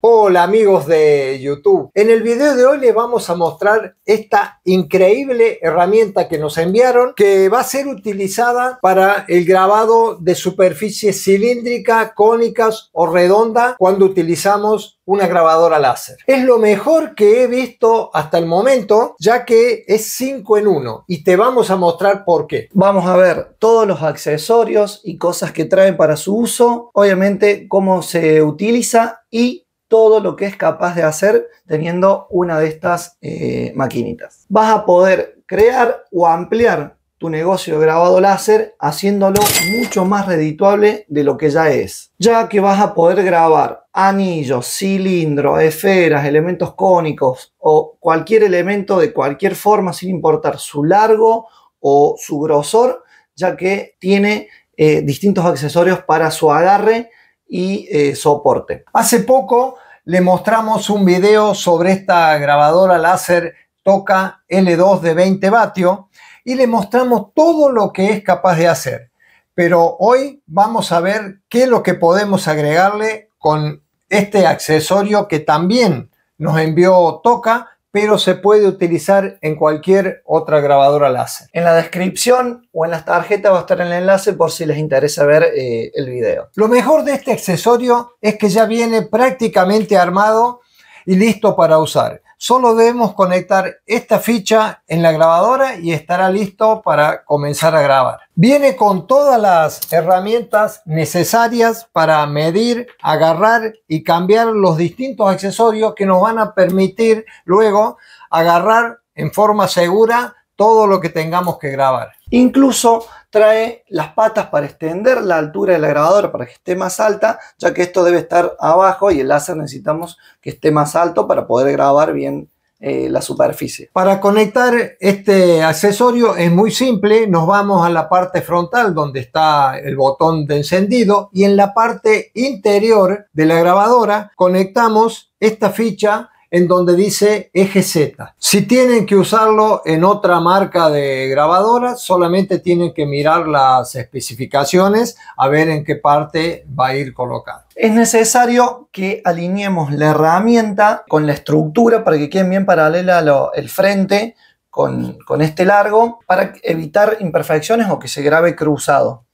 Hola amigos de YouTube, en el video de hoy les vamos a mostrar esta increíble herramienta que nos enviaron que va a ser utilizada para el grabado de superficie cilíndrica, cónicas o redonda cuando utilizamos una grabadora láser. Es lo mejor que he visto hasta el momento, ya que es 5 en 1 y te vamos a mostrar por qué. Vamos a ver todos los accesorios y cosas que traen para su uso, obviamente cómo se utiliza y todo lo que es capaz de hacer teniendo una de estas eh, maquinitas. Vas a poder crear o ampliar tu negocio de grabado láser haciéndolo mucho más redituable de lo que ya es, ya que vas a poder grabar anillos, cilindros, esferas, elementos cónicos o cualquier elemento de cualquier forma sin importar su largo o su grosor, ya que tiene eh, distintos accesorios para su agarre y eh, soporte. Hace poco le mostramos un video sobre esta grabadora láser Toca L2 de 20 vatios y le mostramos todo lo que es capaz de hacer. Pero hoy vamos a ver qué es lo que podemos agregarle con este accesorio que también nos envió Toca pero se puede utilizar en cualquier otra grabadora láser. En la descripción o en las tarjetas va a estar el enlace por si les interesa ver eh, el video. Lo mejor de este accesorio es que ya viene prácticamente armado y listo para usar. Solo debemos conectar esta ficha en la grabadora y estará listo para comenzar a grabar. Viene con todas las herramientas necesarias para medir, agarrar y cambiar los distintos accesorios que nos van a permitir luego agarrar en forma segura todo lo que tengamos que grabar. Incluso trae las patas para extender la altura de la grabadora para que esté más alta, ya que esto debe estar abajo y el láser necesitamos que esté más alto para poder grabar bien eh, la superficie. Para conectar este accesorio es muy simple, nos vamos a la parte frontal donde está el botón de encendido y en la parte interior de la grabadora conectamos esta ficha en donde dice eje Z. Si tienen que usarlo en otra marca de grabadora, solamente tienen que mirar las especificaciones a ver en qué parte va a ir colocado. Es necesario que alineemos la herramienta con la estructura para que queden bien paralela el frente con, con este largo para evitar imperfecciones o que se grabe cruzado.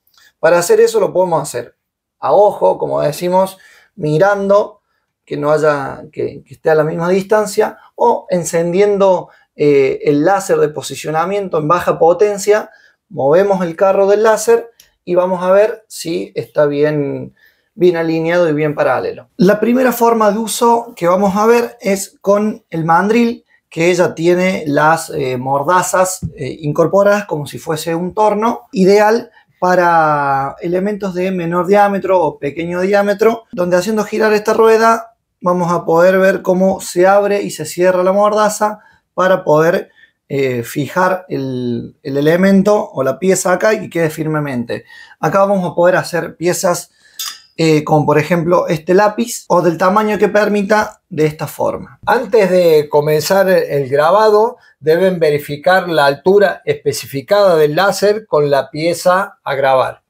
Para hacer eso lo podemos hacer a ojo, como decimos, mirando que no haya, que, esté a la misma distancia, o encendiendo eh, el láser de posicionamiento en baja potencia, movemos el carro del láser y vamos a ver si está bien, bien alineado y bien paralelo. La primera forma de uso que vamos a ver es con el mandril, que ella tiene las eh, mordazas eh, incorporadas como si fuese un torno, ideal para elementos de menor diámetro o pequeño diámetro, donde haciendo girar esta rueda vamos a poder ver cómo se abre y se cierra la mordaza para poder eh, fijar el, elemento o la pieza acá y quede firmemente. Acá vamos a poder hacer piezas eh, con por ejemplo este lápiz o del tamaño que permita de esta forma. Antes de comenzar el grabado deben verificar la altura especificada del láser con la pieza a grabar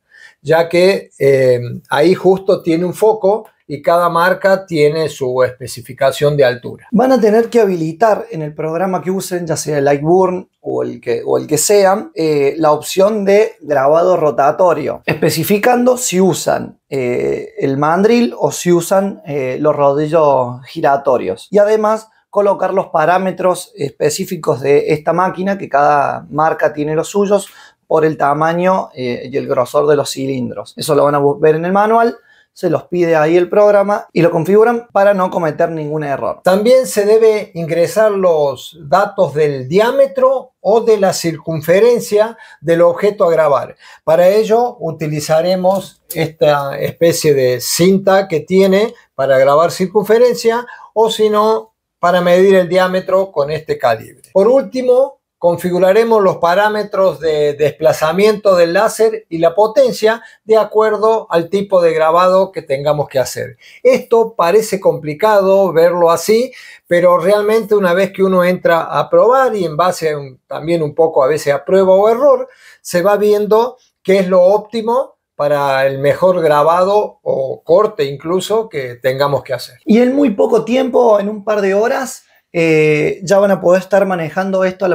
ya que eh, ahí justo tiene un foco y cada marca tiene su especificación de altura. Van a tener que habilitar en el programa que usen, ya sea el Lightburn o el que, o el que sea, eh, la opción de grabado rotatorio, especificando si usan eh, el mandril o si usan eh, los rodillos giratorios. Y además colocar los parámetros específicos de esta máquina, que cada marca tiene los suyos, por el tamaño y el grosor de los cilindros. Eso lo van a ver en el manual se los pide ahí el programa y lo configuran para no cometer ningún error. También se debe ingresar los datos del diámetro o de la circunferencia del objeto a grabar. Para ello utilizaremos esta especie de cinta que tiene para grabar circunferencia o si no para medir el diámetro con este calibre. Por último, configuraremos los parámetros de desplazamiento del láser y la potencia de acuerdo al tipo de grabado que tengamos que hacer. Esto parece complicado verlo así, pero realmente una vez que uno entra a probar y en base también un poco a veces a prueba o error, se va viendo qué es lo óptimo para el mejor grabado o corte incluso que tengamos que hacer. Y en muy poco tiempo, en un par de horas, eh, ya van a poder estar manejando esto a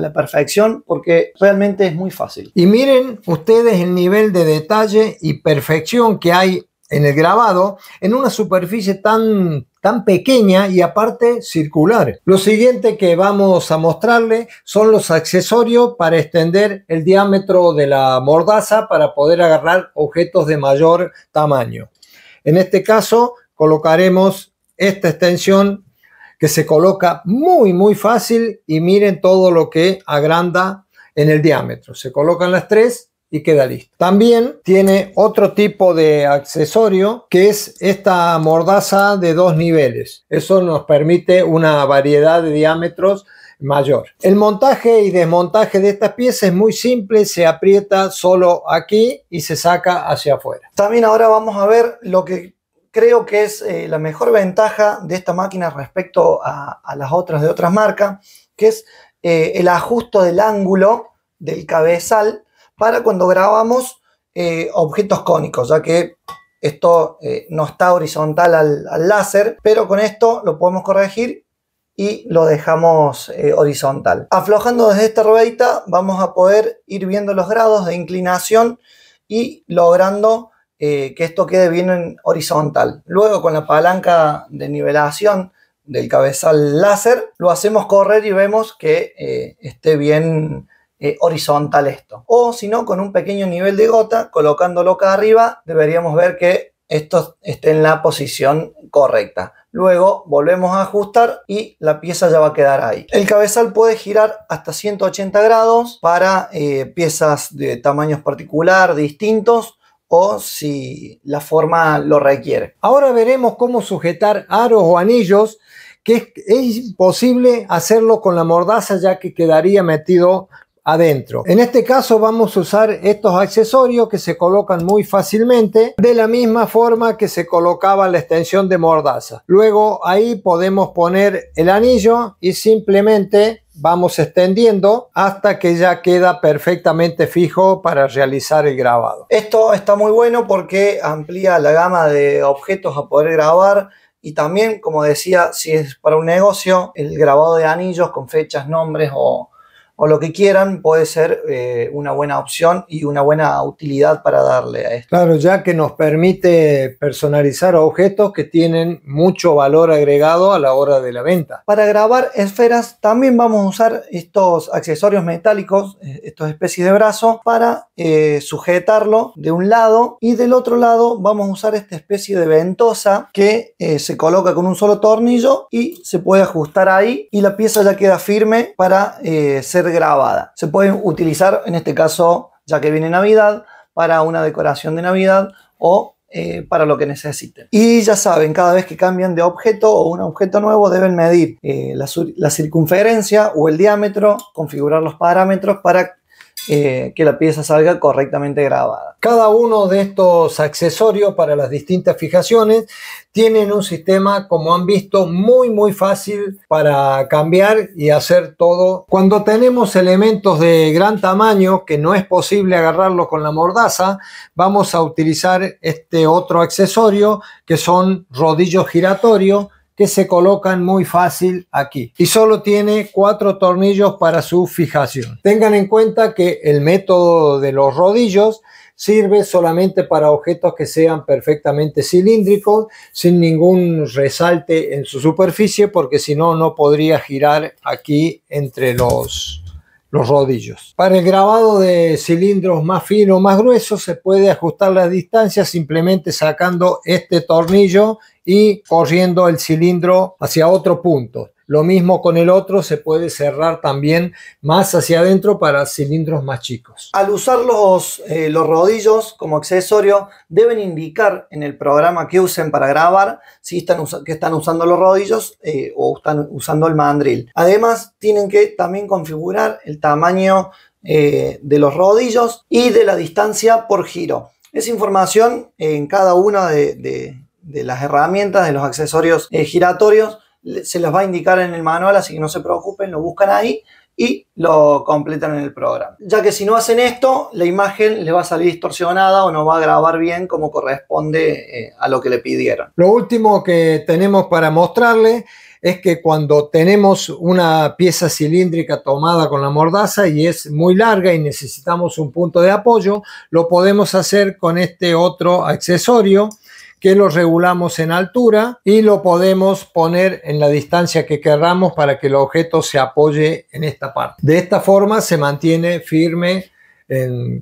la, perfección porque realmente es muy fácil. Y miren ustedes el nivel de detalle y perfección que hay en el grabado en una superficie tan, tan pequeña y aparte circular. Lo siguiente que vamos a mostrarles son los accesorios para extender el diámetro de la mordaza para poder agarrar objetos de mayor tamaño. En este caso colocaremos esta extensión que se coloca muy, muy fácil y miren todo lo que agranda en el diámetro. Se colocan las tres y queda listo. También tiene otro tipo de accesorio que es esta mordaza de dos niveles. Eso nos permite una variedad de diámetros mayor. El montaje y desmontaje de estas piezas es muy simple, se aprieta solo aquí y se saca hacia afuera. También ahora vamos a ver lo que creo que es eh, la mejor ventaja de esta máquina respecto a, las otras de otras marcas, que es eh, el ajuste del ángulo del cabezal para cuando grabamos eh, objetos cónicos, ya que esto no está horizontal al, láser, pero con esto lo podemos corregir y lo dejamos horizontal. Aflojando desde esta rueda vamos a poder ir viendo los grados de inclinación y logrando eh, que esto quede bien en horizontal. Luego con la palanca de nivelación del cabezal láser lo hacemos correr y vemos que eh, esté bien eh, horizontal esto. O si no, con un pequeño nivel de gota, colocándolo acá arriba, deberíamos ver que esto esté en la posición correcta. Luego volvemos a ajustar y la pieza ya va a quedar ahí. El cabezal puede girar hasta 180 grados para piezas de tamaños particular distintos o si la forma lo requiere. Ahora veremos cómo sujetar aros o anillos, que es, imposible hacerlo con la mordaza ya que quedaría metido adentro. En este caso vamos a usar estos accesorios que se colocan muy fácilmente de la misma forma que se colocaba la extensión de mordaza. Luego ahí podemos poner el anillo y simplemente vamos extendiendo hasta que ya queda perfectamente fijo para realizar el grabado. Esto está muy bueno porque amplía la gama de objetos a poder grabar y también, como decía, si es para un negocio, el grabado de anillos con fechas, nombres o, o lo que quieran puede ser eh, una buena opción y una buena utilidad para darle a esto. Claro, ya que nos permite personalizar objetos que tienen mucho valor agregado a la hora de la venta. Para grabar esferas también vamos a usar estos accesorios metálicos, eh, estas especies de brazos para eh, sujetarlo de un lado y del otro lado vamos a usar esta especie de ventosa que se coloca con un solo tornillo y se puede ajustar ahí y la pieza ya queda firme para ser grabada. Se pueden utilizar, en este caso, ya que viene Navidad, para una decoración de Navidad o eh, para lo que necesiten. Y ya saben, cada vez que cambian de objeto o un objeto nuevo deben medir eh, la, la, circunferencia o el diámetro, configurar los parámetros para eh, que la pieza salga correctamente grabada. Cada uno de estos accesorios para las distintas fijaciones tienen un sistema, como han visto, muy muy fácil para cambiar y hacer todo. Cuando tenemos elementos de gran tamaño que no es posible agarrarlos con la mordaza, vamos a utilizar este otro accesorio que son rodillos giratorios que se colocan muy fácil aquí y solo tiene cuatro tornillos para su fijación. Tengan en cuenta que el método de los rodillos sirve solamente para objetos que sean perfectamente cilíndricos, sin ningún resalte en su superficie, porque si no, no podría girar aquí entre los los rodillos. Para el grabado de cilindros más finos o más gruesos se puede ajustar la distancia simplemente sacando este tornillo y corriendo el cilindro hacia otro punto. Lo mismo con el otro, se puede cerrar también más hacia adentro para cilindros más chicos. Al usar los, eh, los rodillos como accesorio, deben indicar en el programa que usen para grabar si están, están usando los rodillos eh, o están usando el mandril. Además, tienen que también configurar el tamaño eh, de los rodillos y de la distancia por giro. Esa información en cada una de, de las herramientas, de los accesorios giratorios, se las va a indicar en el manual, así que no se preocupen, lo buscan ahí y lo completan en el programa. Ya que si no hacen esto, la imagen les va a salir distorsionada o no va a grabar bien como corresponde eh, a lo que le pidieron. Lo último que tenemos para mostrarle es que cuando tenemos una pieza cilíndrica tomada con la mordaza y es muy larga y necesitamos un punto de apoyo, lo podemos hacer con este otro accesorio que lo regulamos en altura y lo podemos poner en la distancia que querramos para que el objeto se apoye en esta parte. De esta forma se mantiene firme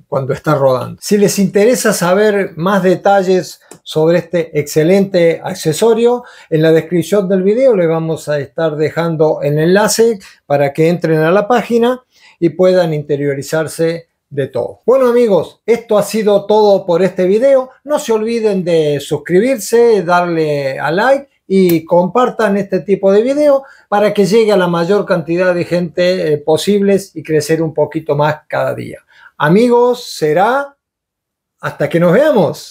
cuando está rodando. Si les interesa saber más detalles sobre este excelente accesorio, en la descripción del video les vamos a estar dejando el enlace para que entren a la página y puedan interiorizarse de todo. Bueno amigos, esto ha sido todo por este video. No se olviden de suscribirse, darle a like y compartan este tipo de video para que llegue a la mayor cantidad de gente eh, posibles y crecer un poquito más cada día. Amigos, será hasta que nos veamos.